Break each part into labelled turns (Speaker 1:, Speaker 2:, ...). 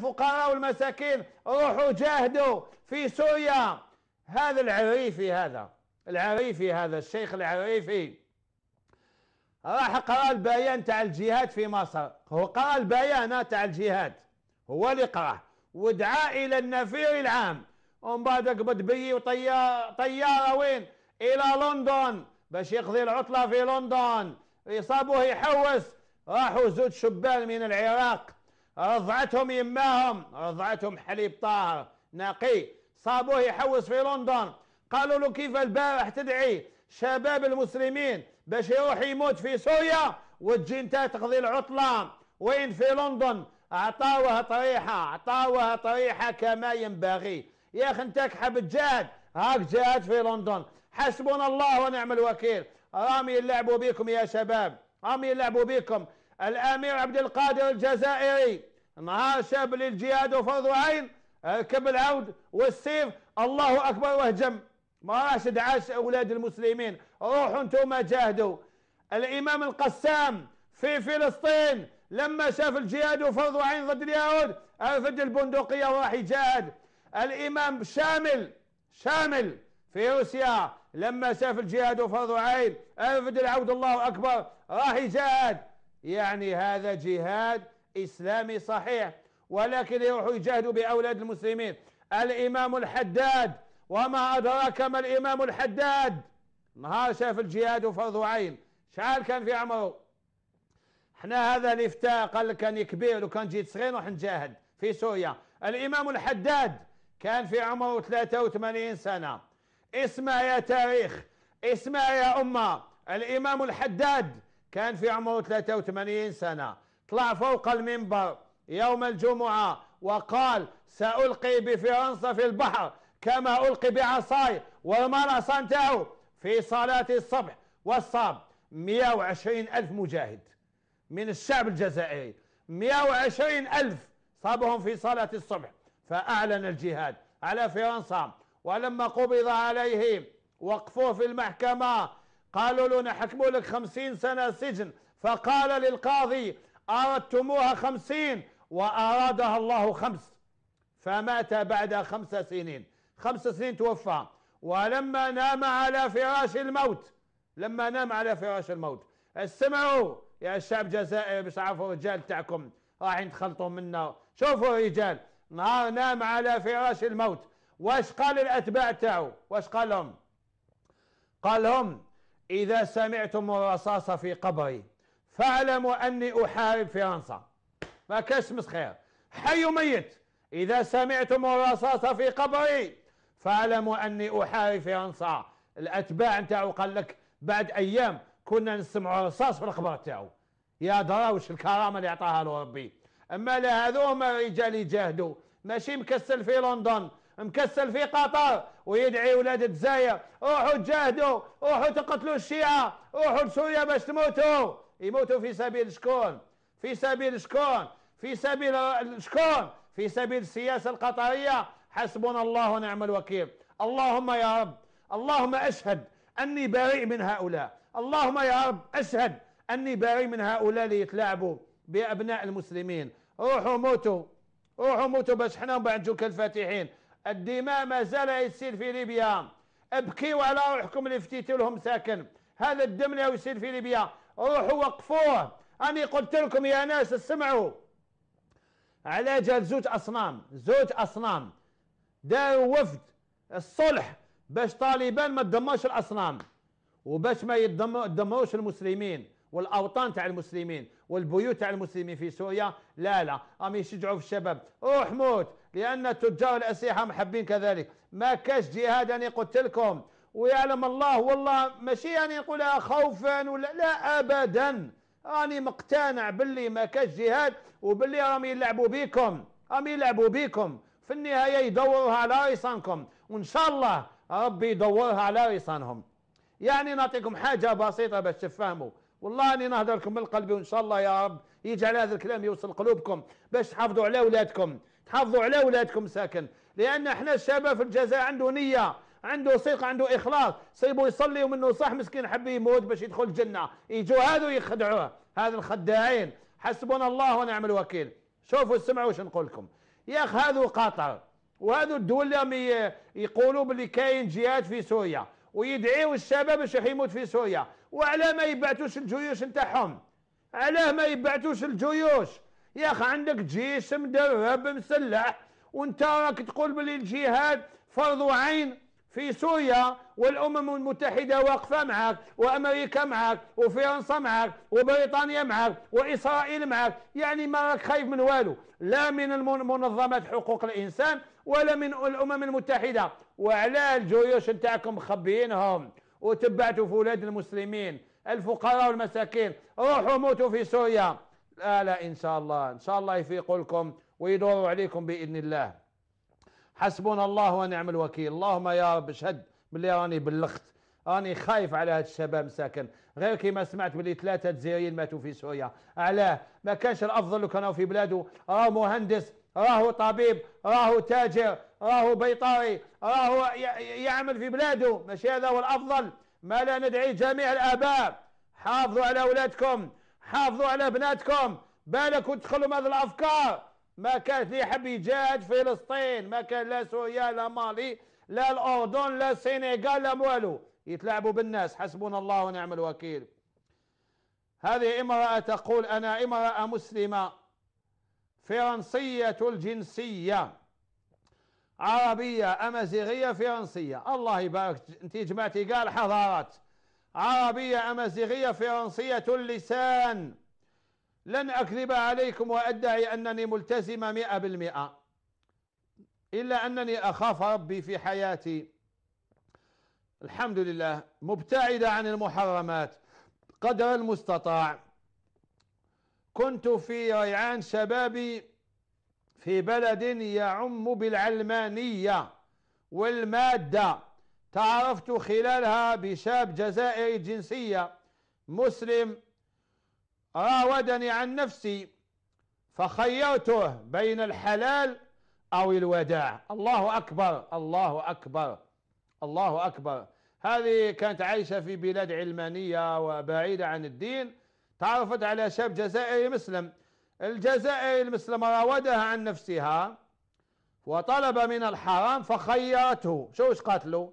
Speaker 1: الفقراء والمساكين روحوا جاهدوا في سوريا هذا العريفي هذا العريفي هذا الشيخ العريفي راح قرا البيان تاع الجهاد في مصر هو قرا البيان تاع الجهاد هو اللي قراه ودعا الى النفير العام ومن بعد قبض بي وطياره طياره وين الى لندن باش يقضي العطله في لندن يصابوه يحوس راحوا زود شبان من العراق رضعتهم يماهم رضعتهم حليب طاهر نقي صابوه يحوس في لندن قالوا له كيف البارح تدعي شباب المسلمين باش يروح يموت في سوريا وتجي انت تقضي العطله وين في لندن عطاوها طريحه عطاوها طريحه كما ينبغي يا اخي انت كحب الجاد هاك جاد في لندن حسبنا الله ونعم الوكيل رامي يلعبوا بكم يا شباب رامي يلعبوا بكم الامير عبد القادر الجزائري مع شاب للجهاد وفرض عين ركب آه، العود والسيف الله أكبر وهجم ما عاش دعاش أولاد المسلمين روحوا انتم جاهدوا الإمام القسام في فلسطين لما شاف الجهاد وفرض عين ضد اليهود أرفد البندقية وراح يجاهد الإمام شامل شامل في روسيا لما شاف الجهاد وفرض عين أرفد العود الله أكبر راح يجاهد يعني هذا جهاد إسلامي صحيح ولكن يروحوا يجاهدوا بأولاد المسلمين الإمام الحداد وما أدراك ما الإمام الحداد نهار شاف الجهاد فرض عين شحال كان في عمره احنا هذا الافتاء قال لك كان كبير لو كان جيت صغير نروح نجاهد في سوريا الإمام الحداد كان في عمره 83 سنة اسمع يا تاريخ اسمع يا أمة الإمام الحداد كان في عمره 83 سنة طلع فوق المنبر يوم الجمعة وقال سألقي بفرنسا في البحر كما ألقي بعصاي ورمان العصا نتاعو في صلاة الصبح والصاب 120 ألف مجاهد من الشعب الجزائري 120 ألف صابهم في صلاة الصبح فأعلن الجهاد على فرنسا ولما قبض عليهم وقفوه في المحكمة قالوا له نحكم لك خمسين سنة سجن فقال للقاضي أردتموها خمسين وأرادها الله خمس فمات بعد خمس سنين خمس سنين توفى ولما نام على فراش الموت لما نام على فراش الموت استمعوا يا شعب الجزائري مش عارفوا الرجال تاعكم رايحين تخلطوا منا شوفوا الرجال نهار نام على فراش الموت واش قال الاتباع تاعو واش قال لهم قال لهم اذا سمعتم الرصاص في قبري فاعلموا أني أحارب فرنسا ما كاش مسخير حي ميت إذا سمعتم الرصاص في قبري فاعلموا أني أحارب فرنسا الأتباع نتاعو قال لك بعد أيام كنا نسمعوا رصاص في القبر نتاعو يا دراوش الكرامة اللي عطاها له ربي أما لهذو هما رجال يجاهدوا ماشي مكسل في لندن مكسل في قطر ويدعي ولاد الجزائر روحوا تجاهدوا روحوا تقتلوا الشيعة روحوا لسوريا باش تموتوا يموتوا في سبيل شكون في سبيل شكون في سبيل شكون في سبيل السياسة القطرية حسبنا الله ونعم الوكيل اللهم يا رب اللهم أشهد أني بريء من هؤلاء اللهم يا رب أشهد أني بريء من هؤلاء اللي يتلاعبوا بأبناء المسلمين روحوا موتوا روحوا موتوا باش حنا ومن بعد جوك الفاتحين الدماء ما زال يسيل في ليبيا ابكيوا على روحكم اللي فتيتوا لهم ساكن هذا الدم اللي يسيل في ليبيا روحوا وقفوه أني قلت لكم يا ناس اسمعوا على جال زوج أصنام زوج أصنام داروا وفد الصلح باش طالبان ما تدمرش الأصنام وباش ما يدمروش المسلمين والاوطان تاع المسلمين والبيوت تاع المسلمين في سوريا لا لا راهم يشجعوا في الشباب روح موت لان تجار الاسلحه محبين كذلك ما كاش جهاد انا قلت لكم ويعلم الله والله ماشي يعني نقولها آه، خوفا ولا لا ابدا راني مقتنع باللي ما كاش جهاد وباللي راهم يلعبوا بكم راهم يلعبوا بكم في النهايه يدوروها على رصانكم وان شاء الله ربي يدورها على رصانهم يعني نعطيكم حاجه بسيطه باش تفهموا والله اني نهضر لكم من قلبي وان شاء الله يا رب يجعل هذا الكلام يوصل قلوبكم باش تحافظوا على اولادكم تحافظوا على اولادكم ساكن لان احنا الشباب في الجزائر عنده نيه عنده ثقه عنده اخلاص سيبوا يصلي ومنه صح مسكين حب يموت باش يدخل الجنه يجوا هذو يخدعوه هذا الخداعين حسبنا الله ونعم الوكيل شوفوا اسمعوا وش نقول لكم يا اخ هذو قطر وهذو الدول اللي يقولوا باللي كاين جهاد في سوريا ويدعيوا الشباب باش يموت في سوريا وعلى ما يبعتوش الجيوش نتاعهم علاه ما يبعتوش الجيوش يا اخ عندك جيش مدرب مسلح وانت راك تقول بلي الجهاد فرض عين في سوريا والأمم المتحدة واقفة معك وأمريكا معك وفرنسا معك وبريطانيا معك وإسرائيل معك يعني ما راك خايف من والو لا من منظمات حقوق الإنسان ولا من الأمم المتحدة وعلى الجيوش نتاعكم مخبيينهم وتبعتوا في ولاد المسلمين الفقراء والمساكين روحوا موتوا في سوريا لا لا إن شاء الله إن شاء الله يفيقوا لكم ويدوروا عليكم بإذن الله حسبنا الله ونعم الوكيل اللهم يا رب اشهد باللي راني بلخت راني خايف على هاد الشباب ساكن غير كيما سمعت باللي ثلاثه جزائريين ماتوا في سوريا علاه ما كانش الافضل لو كانوا في بلاده راه مهندس راهو طبيب راهو تاجر راهو بيطاري راهو يعمل في بلاده ماشي هذا هو الافضل ما لا ندعي جميع الاباء حافظوا على اولادكم حافظوا على بناتكم بالك وتدخلوا هذه الافكار ما كان اللي يحب يجاهد فلسطين ما كان لا سوريا لا مالي لا الاردن لا السنغال لا والو يتلاعبوا بالناس حسبنا الله ونعم الوكيل هذه امرأة تقول أنا امرأة مسلمة فرنسية الجنسية عربية أمازيغية فرنسية الله يبارك أنت جمعتي قال حضارات عربية أمازيغية فرنسية اللسان لن أكذب عليكم وأدعي أنني ملتزم مئة بالمئة إلا أنني أخاف ربي في حياتي الحمد لله مبتعدة عن المحرمات قدر المستطاع كنت في ريعان شبابي في بلد يعم بالعلمانية والمادة تعرفت خلالها بشاب جزائري جنسية مسلم راودني عن نفسي فخيرته بين الحلال أو الوداع الله أكبر الله أكبر الله أكبر هذه كانت عايشة في بلاد علمانية وبعيدة عن الدين تعرفت على شاب جزائري مسلم الجزائري المسلم راودها عن نفسها وطلب من الحرام فخيرته شو ايش قاتله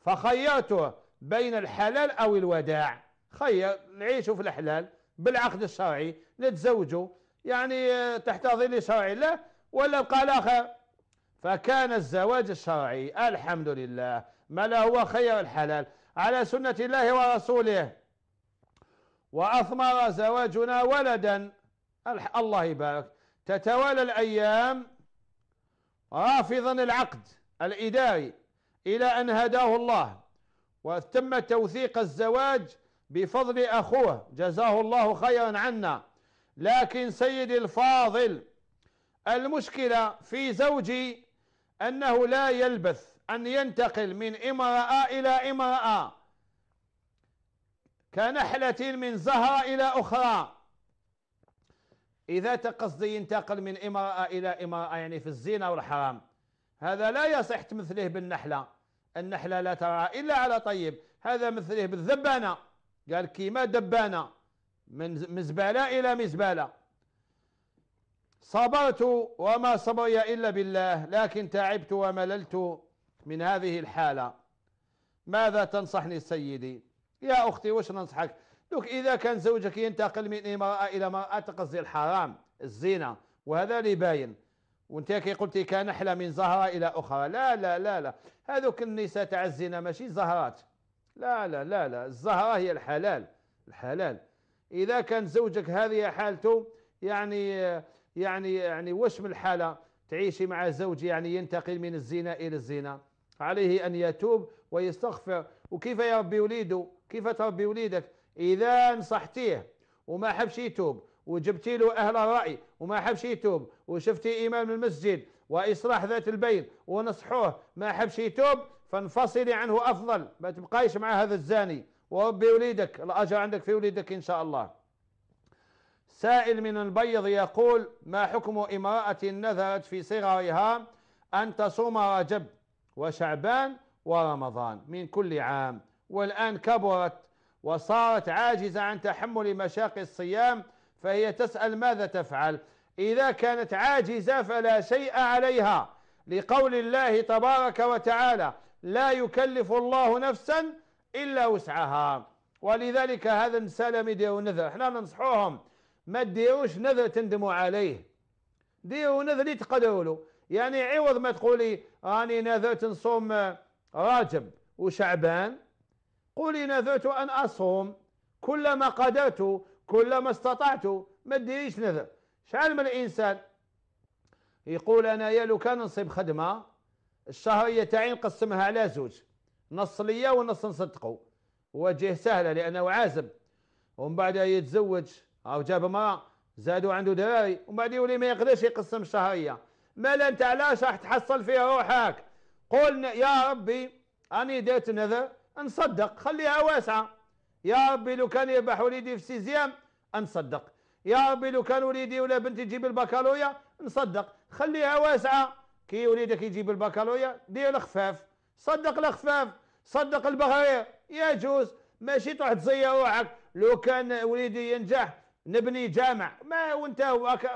Speaker 1: فخيرته بين الحلال أو الوداع خير نعيشوا في الحلال بالعقد الشرعي نتزوجوا يعني آه، تحت ظل شرع الله ولا بقى الآخر فكان الزواج الشرعي الحمد لله ما لا هو خير الحلال على سنة الله ورسوله وأثمر زواجنا ولدا الله يبارك تتوالى الأيام رافضا العقد الإداري إلى أن هداه الله وتم توثيق الزواج بفضل أخوه جزاه الله خيرا عنا لكن سيدي الفاضل المشكلة في زوجي أنه لا يلبث أن ينتقل من امرأة إلى امرأة كنحلة من زهرة إلى أخرى إذا تقصدي ينتقل من امرأة إلى امرأة يعني في الزينة والحرام هذا لا يصح تمثله بالنحلة النحلة لا ترى إلا على طيب هذا مثله بالذبانة قال كيما دبانة من مزبالة إلى مزبالة صبرت وما صبري إلا بالله لكن تعبت ومللت من هذه الحالة ماذا تنصحني سيدي يا أختي وش ننصحك لك إذا كان زوجك ينتقل من امرأة إلى امرأة تقصدي الحرام الزنا وهذا اللي باين وانت كي قلتي كنحلة من زهرة إلى أخرى لا لا لا لا هذوك النساء تاع الزنا ماشي زهرات لا لا لا لا الزهرة هي الحلال الحلال إذا كان زوجك هذه حالته يعني يعني يعني وش من الحالة تعيشي مع زوج يعني ينتقل من الزنا إلى الزنا عليه أن يتوب ويستغفر وكيف يربي وليده كيف تربي وليدك إذا نصحتيه وما حبش يتوب وجبتي له أهل الرأي وما حبش يتوب وشفتي إمام المسجد وإصلاح ذات البين ونصحوه ما حبش يتوب فانفصلي عنه أفضل ما تبقايش مع هذا الزاني وربي وليدك الأجر عندك في وليدك إن شاء الله سائل من البيض يقول ما حكم امرأة نذرت في صغرها أن تصوم رجب وشعبان ورمضان من كل عام والآن كبرت وصارت عاجزة عن تحمل مشاق الصيام فهي تسأل ماذا تفعل إذا كانت عاجزة فلا شيء عليها لقول الله تبارك وتعالى لا يكلف الله نفسا إلا وسعها ولذلك هذا النساء لم يديروا نذر احنا ننصحوهم ما تديروش نذر تندموا عليه ديروا نذر اللي تقدروا له يعني عوض ما تقولي راني نذرت نصوم آه، راجب وشعبان قولي نذرت أن أصوم كلما قدرت كلما استطعت ما ديريش نذر شحال من انسان يقول انا يا لو كان نصيب خدمه الشهريه تاعي نقسمها على زوج نص ليا ونص نصدقو وجه سهله لانه عازب ومن بعد يتزوج او جاب امراه زادوا عنده دراري ومن بعد يولي ما يقدرش يقسم الشهريه مالا انت علاش راح تحصل فيها روحك قول يا ربي اني درت نذر نصدق خليها واسعه يا ربي لو كان يربح وليدي في سيزيام نصدق يا ربي لو كان وليدي ولا بنتي تجيب البكالوريا نصدق خليها واسعه كي وليدك يجيب البكالوريا دير الخفاف صدق الخفاف صدق البغاير يجوز ماشي تروح تزير روحك لو كان وليدي ينجح نبني جامع ما وانت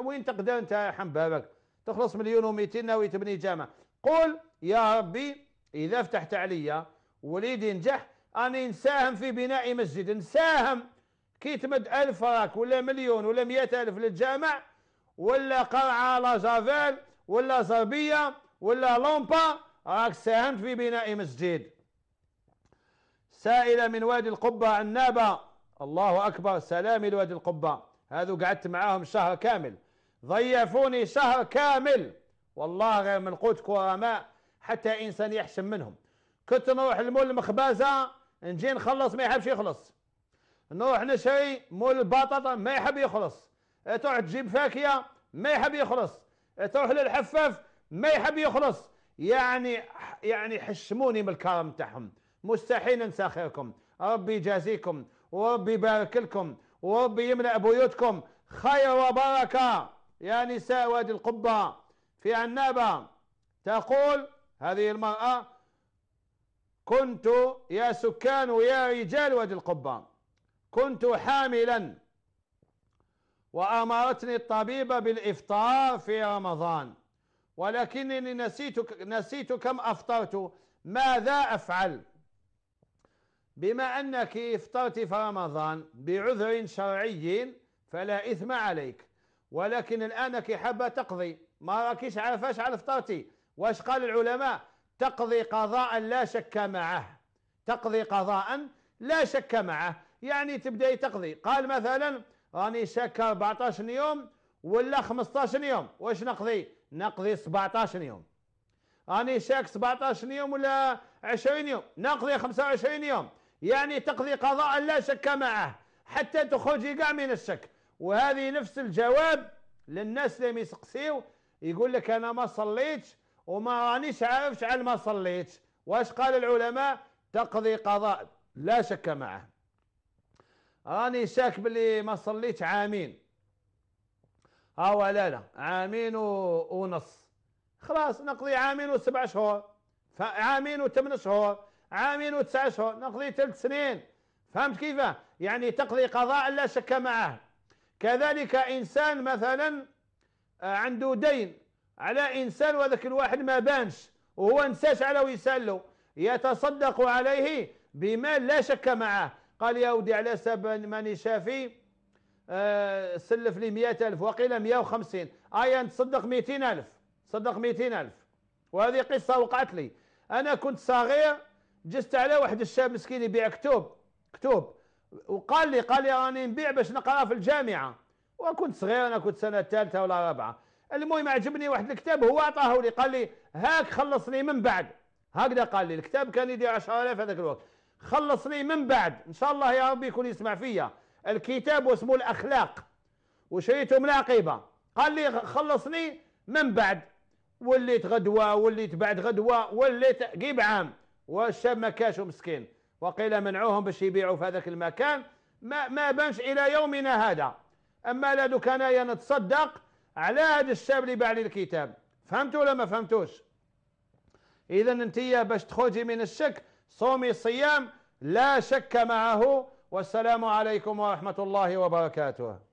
Speaker 1: وين تقدر انت حمبابك تخلص مليون و200 ناوي تبني جامع قل يا ربي اذا فتحت عليا وليدي نجح أني نساهم في بناء مسجد نساهم كي تمد ألف راك ولا مليون ولا مئة ألف للجامع ولا قرعة لا جافيل ولا زربية ولا لومبا راك ساهمت في بناء مسجد سائلة من وادي القبة عنابة الله أكبر سلامي لوادي القبة هذو قعدت معاهم شهر كامل ضيفوني شهر كامل والله غير من قوت كرماء حتى إنسان يحشم منهم كنت نروح المول المخبازة نجي نخلص ما يحبش يخلص نروح نشري مول البطاطا ما يحب يخلص تروح تجيب فاكهه ما يحب يخلص تروح للحفاف ما يحب يخلص يعني يعني حشموني من الكرم تاعهم مستحيل ننسى خيركم ربي يجازيكم وربي يبارك لكم وربي يملأ بيوتكم خير وبركة يا نساء وادي القبة في عنابة تقول هذه المرأة كنت يا سكان ويا رجال وادي القبة كنت حاملا وأمرتني الطبيبة بالإفطار في رمضان ولكنني نسيت نسيت كم أفطرت ماذا أفعل بما أنك افطرت في رمضان بعذر شرعي فلا إثم عليك ولكن الآن كي حابة تقضي ما راكيش عارفه على افطرتي واش قال العلماء تقضي قضاء لا شك معه تقضي قضاء لا شك معه يعني تبدأي تقضي قال مثلا راني شاك 14 يوم ولا 15 يوم واش نقضي نقضي 17 يوم راني شاك 17 يوم ولا 20 يوم نقضي 25 يوم يعني تقضي قضاء لا شك معه حتى تخرجي كاع من الشك وهذه نفس الجواب للناس اللي يسقسيو يقول لك انا ما صليتش وما رانيش عارف شحال ما صليت واش قال العلماء تقضي قضاء لا شك معه راني شاك بلي ما صليت عامين ها ولا لا عامين ونص خلاص نقضي عامين وسبع شهور عامين وثمان شهور عامين وتسع شهور نقضي ثلاث سنين فهمت كيف يعني تقضي قضاء لا شك معه كذلك إنسان مثلا آه، عنده دين على إنسان وهذاك الواحد ما بانش وهو نساش على ويسال له يتصدق عليه بمال لا شك معه قال يا ودي على حساب ماني شافي أه سلف لي 100000 وقيل 150 ايا نتصدق 200000 صدق 200000 وهذه قصه وقعت لي انا كنت صغير جست على واحد الشاب مسكين يبيع كتب كتب وقال لي قال لي راني نبيع باش نقرا في الجامعه وكنت صغير انا كنت سنه ثالثه ولا رابعه المهم عجبني واحد الكتاب هو عطاه لي قال لي هاك خلصني من بعد هكذا قال لي الكتاب كان يدير 10000 هذاك الوقت خلصني من بعد ان شاء الله يا ربي يكون يسمع فيا الكتاب واسمه الاخلاق وشريته من عقيبه قال لي خلصني من بعد وليت غدوه وليت بعد غدوه وليت قيب عام والشاب ما كاش مسكين وقيل منعوهم باش يبيعوا في هذاك المكان ما ما بانش الى يومنا هذا اما لا انايا نتصدق على هذا اللي باع لي الكتاب فهمتوا ولا ما فهمتوش اذا انت باش تخرجي من الشك صومي الصيام لا شك معه والسلام عليكم ورحمه الله وبركاته